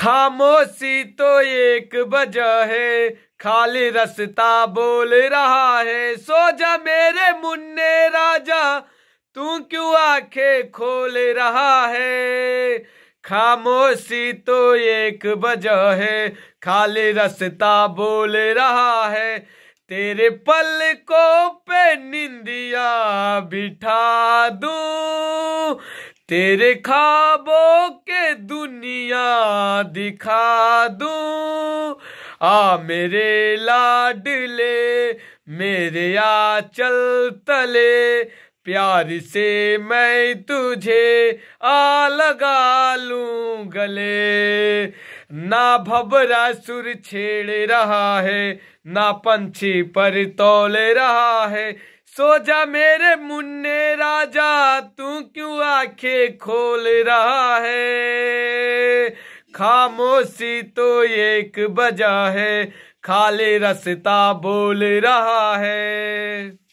खामोशी तो एक वजह है खाली रस्ता बोल रहा है सो जा मेरे मुन्ने राजा तू क्यों आंखें खोल रहा है खामोशी तो एक वजह है खाली रस्ता बोल रहा है तेरे पल को पे निंदिया बिठा दूं तेरे खाबों के दुनिया दिखा दूं आ मेरे लाडले मेरे आ चल तले प्यार से मैं तुझे आ लगा लूं गले ना भबरा सुर छेड़ रहा है ना पंछी पर तोले रहा है सो जा मेरे मुन्ने राजा आंखें खोल रहा है खामोशी तो एक बजा है खाली रस्ता बोल रहा है